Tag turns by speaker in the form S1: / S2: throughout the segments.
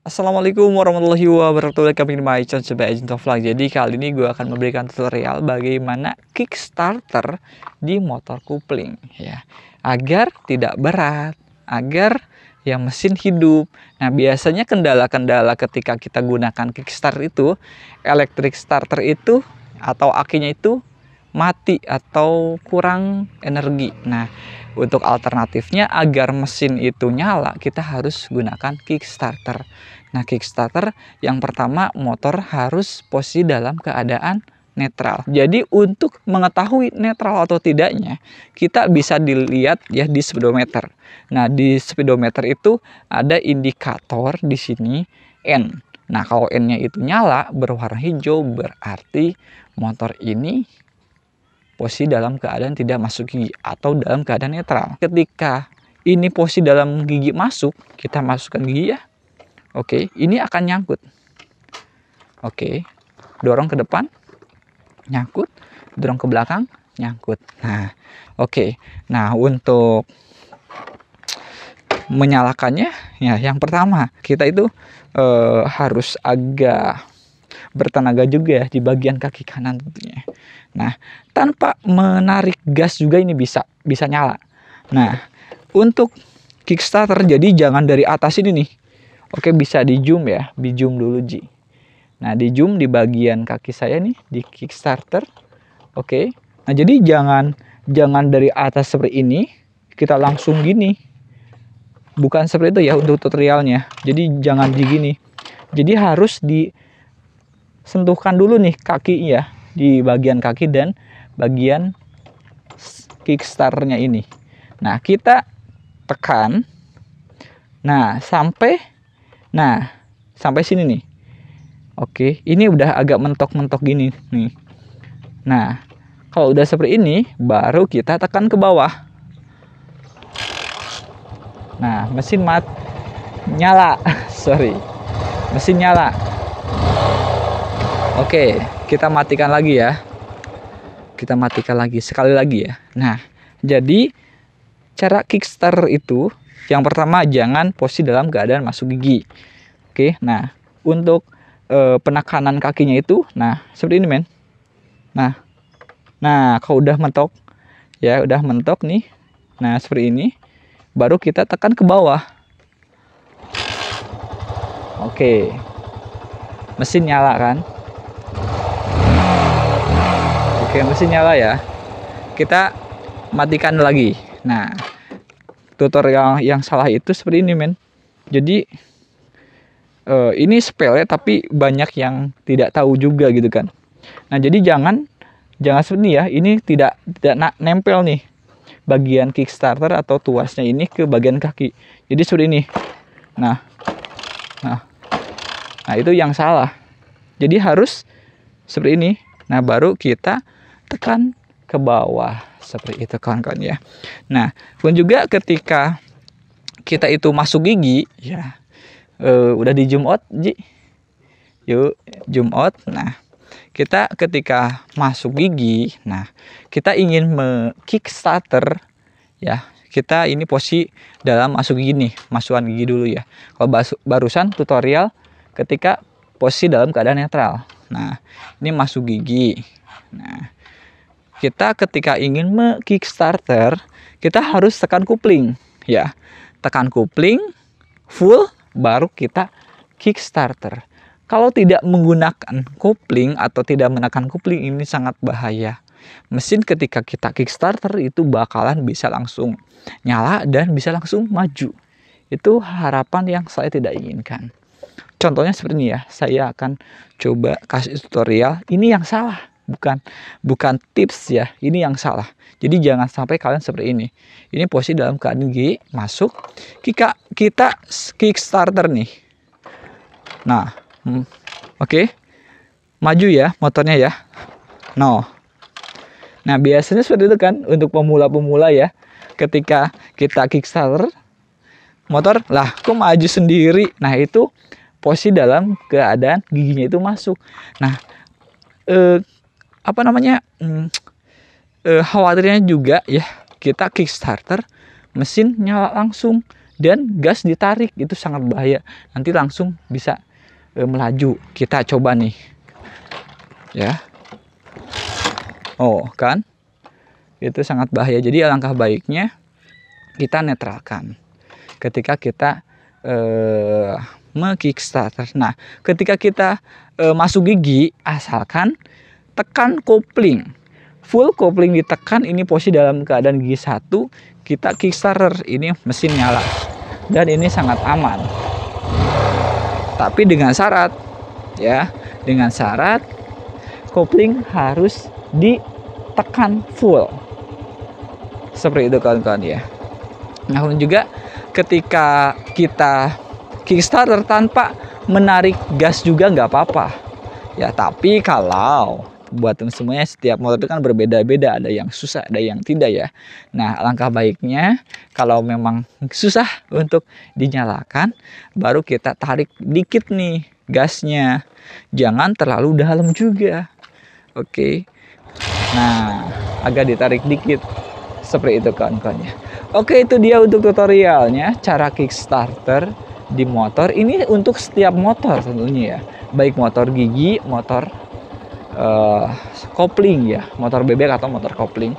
S1: Assalamualaikum warahmatullahi wabarakatuh Welcome in my channel sebagai agent of Life. Jadi kali ini gue akan memberikan tutorial Bagaimana kickstarter Di motor kupling ya Agar tidak berat Agar ya mesin hidup Nah biasanya kendala-kendala ketika kita gunakan kickstarter itu Electric starter itu Atau akinya itu mati atau kurang energi. Nah, untuk alternatifnya agar mesin itu nyala, kita harus gunakan kick starter. Nah, kick starter yang pertama motor harus posisi dalam keadaan netral. Jadi untuk mengetahui netral atau tidaknya, kita bisa dilihat ya di speedometer. Nah, di speedometer itu ada indikator di sini N. Nah, kalau N-nya itu nyala berwarna hijau berarti motor ini posisi dalam keadaan tidak masuk gigi atau dalam keadaan netral. Ketika ini posisi dalam gigi masuk, kita masukkan gigi ya. Oke, ini akan nyangkut. Oke, dorong ke depan, nyangkut, dorong ke belakang, nyangkut. Nah, oke. Nah, untuk menyalakannya ya yang pertama kita itu eh, harus agak bertenaga juga ya di bagian kaki kanan tentunya. Nah, tanpa menarik gas juga ini bisa bisa nyala. Nah, untuk Kickstarter jadi jangan dari atas ini nih. Oke, bisa di zoom ya, di zoom dulu Ji. Nah, di zoom di bagian kaki saya nih di Kickstarter. Oke. Nah, jadi jangan jangan dari atas seperti ini, kita langsung gini. Bukan seperti itu ya untuk tutorialnya. Jadi jangan di gini. Jadi harus di sentuhkan dulu nih kaki ya di bagian kaki dan bagian kickstarternya ini. Nah, kita tekan. Nah, sampai nah, sampai sini nih. Oke, ini udah agak mentok-mentok gini nih. Nah, kalau udah seperti ini baru kita tekan ke bawah. Nah, mesin mat nyala. Sorry. Mesin nyala. Oke, kita matikan lagi ya. Kita matikan lagi sekali lagi ya. Nah, jadi cara Kickstarter itu yang pertama jangan posisi dalam keadaan masuk gigi. Oke, nah untuk e, penekanan kakinya itu, nah seperti ini men. Nah, nah kalau udah mentok, ya udah mentok nih. Nah seperti ini, baru kita tekan ke bawah. Oke, mesin nyala kan? Oke, mesti nyala ya. Kita matikan lagi. Nah, tutorial yang salah itu seperti ini, men. Jadi uh, ini sepele tapi banyak yang tidak tahu juga gitu kan. Nah, jadi jangan jangan seperti ini ya. Ini tidak tidak nempel nih bagian kickstarter atau tuasnya ini ke bagian kaki. Jadi seperti ini. Nah, nah, nah itu yang salah. Jadi harus seperti ini. Nah baru kita tekan ke bawah seperti itu kawan-kawan ya. Nah, pun juga ketika kita itu masuk gigi ya e, udah di zoom out Ji. Yuk, zoom out. Nah, kita ketika masuk gigi, nah kita ingin me starter ya. Kita ini posisi dalam masuk gigi nih, masukan gigi dulu ya. Kalau barusan tutorial ketika posisi dalam keadaan netral. Nah, ini masuk gigi. Nah, kita ketika ingin me Kickstarter, kita harus tekan kupling, ya. Tekan kupling full baru kita Kickstarter. Kalau tidak menggunakan kupling atau tidak menekan kupling ini sangat bahaya. Mesin ketika kita Kickstarter itu bakalan bisa langsung nyala dan bisa langsung maju. Itu harapan yang saya tidak inginkan. Contohnya seperti ini ya, saya akan coba kasih tutorial. Ini yang salah bukan bukan tips ya ini yang salah jadi jangan sampai kalian seperti ini ini posisi dalam keadaan gigi masuk kita kita kickstarter nih nah hmm, oke okay. maju ya motornya ya no nah biasanya seperti itu kan untuk pemula-pemula ya ketika kita kickstarter motor lah kok maju sendiri nah itu posisi dalam keadaan giginya itu masuk nah eh, apa namanya hmm, eh, khawatirnya juga ya kita Kickstarter mesin nyala langsung dan gas ditarik itu sangat bahaya nanti langsung bisa e, melaju kita coba nih ya oh kan itu sangat bahaya jadi alangkah baiknya kita netralkan ketika kita e, eh, me kickstarter nah ketika kita e, masuk gigi asalkan tekan kopling full kopling ditekan ini posisi dalam keadaan gigi satu kita kickstarter ini mesin nyala dan ini sangat aman tapi dengan syarat ya dengan syarat kopling harus ditekan full seperti itu kawan-kawan ya nah juga ketika kita kickstarter tanpa menarik gas juga nggak apa-apa ya tapi kalau buatan semuanya setiap motor itu kan berbeda-beda ada yang susah ada yang tidak ya nah langkah baiknya kalau memang susah untuk dinyalakan baru kita tarik dikit nih gasnya jangan terlalu dalam juga oke nah agak ditarik dikit seperti itu kawan-kawan oke itu dia untuk tutorialnya cara kickstarter di motor ini untuk setiap motor tentunya ya baik motor gigi motor uh, kopling ya motor bebek atau motor kopling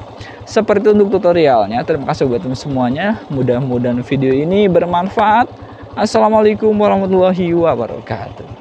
S1: seperti itu untuk tutorialnya terima kasih buat semuanya mudah-mudahan video ini bermanfaat assalamualaikum warahmatullahi wabarakatuh